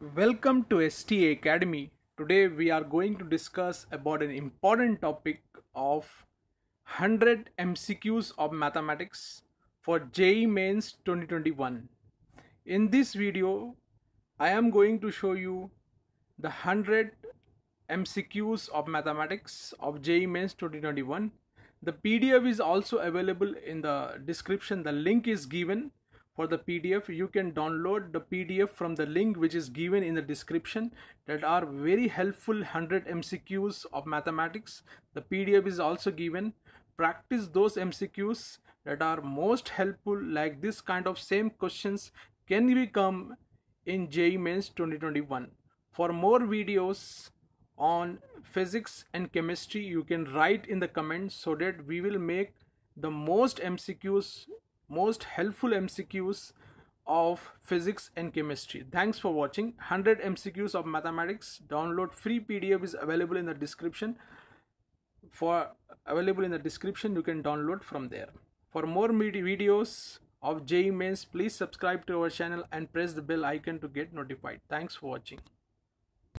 Welcome to STA Academy. Today we are going to discuss about an important topic of 100 MCQs of mathematics for JE Mains 2021. In this video, I am going to show you the 100 MCQs of mathematics of JE Mains 2021. The PDF is also available in the description. The link is given for the PDF, you can download the PDF from the link which is given in the description that are very helpful 100 MCQs of mathematics. The PDF is also given. Practice those MCQs that are most helpful like this kind of same questions can become in JE Mains 2021. For more videos on physics and chemistry, you can write in the comments so that we will make the most MCQs most helpful MCQs of physics and chemistry. Thanks for watching. 100 MCQs of mathematics. Download free PDF is available in the description. For available in the description, you can download from there. For more videos of JE Mains, please subscribe to our channel and press the bell icon to get notified. Thanks for watching.